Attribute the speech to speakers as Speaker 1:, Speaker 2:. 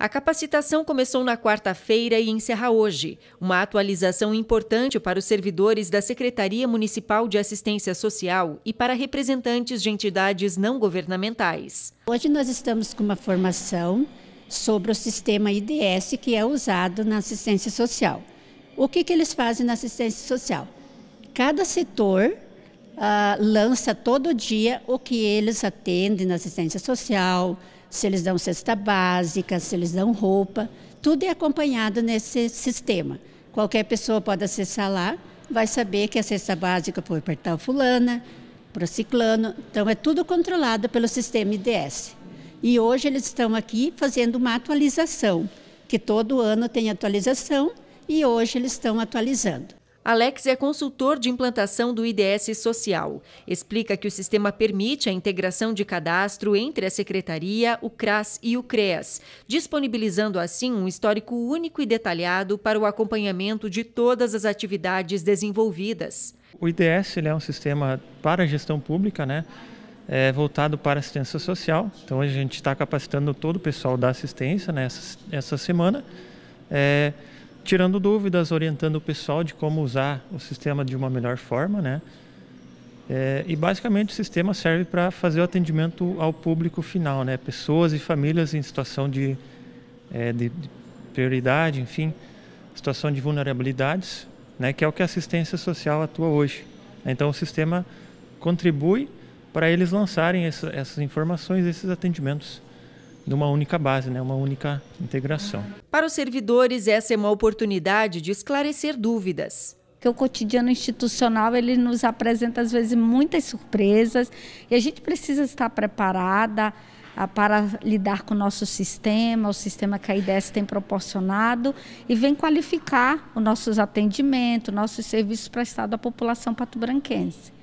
Speaker 1: A capacitação começou na quarta-feira e encerra hoje. Uma atualização importante para os servidores da Secretaria Municipal de Assistência Social e para representantes de entidades não governamentais.
Speaker 2: Hoje nós estamos com uma formação sobre o sistema IDS que é usado na assistência social. O que, que eles fazem na assistência social? Cada setor ah, lança todo dia o que eles atendem na assistência social, se eles dão cesta básica, se eles dão roupa, tudo é acompanhado nesse sistema. Qualquer pessoa pode acessar lá, vai saber que a cesta básica foi para tal fulana, para ciclano, então é tudo controlado pelo sistema IDS. E hoje eles estão aqui fazendo uma atualização, que todo ano tem atualização e hoje eles estão atualizando.
Speaker 1: Alex é consultor de implantação do IDS Social. Explica que o sistema permite a integração de cadastro entre a Secretaria, o CRAS e o CREAS, disponibilizando assim um histórico único e detalhado para o acompanhamento de todas as atividades desenvolvidas.
Speaker 3: O IDS é um sistema para gestão pública, né? É voltado para assistência social. Então a gente está capacitando todo o pessoal da assistência nessa, né, essa semana. É, tirando dúvidas, orientando o pessoal de como usar o sistema de uma melhor forma, né? É, e basicamente o sistema serve para fazer o atendimento ao público final, né? Pessoas e famílias em situação de, é, de prioridade, enfim, situação de vulnerabilidades, né? Que é o que a assistência social atua hoje. Então o sistema contribui para eles lançarem essa, essas informações, esses atendimentos numa única base, né, uma única integração.
Speaker 1: Para os servidores, essa é uma oportunidade de esclarecer dúvidas que o cotidiano institucional ele nos apresenta às vezes muitas surpresas
Speaker 4: e a gente precisa estar preparada ah, para lidar com o nosso sistema, o sistema que a IDES tem proporcionado e vem qualificar os nossos atendimentos, nossos serviços prestados à população patobranquense.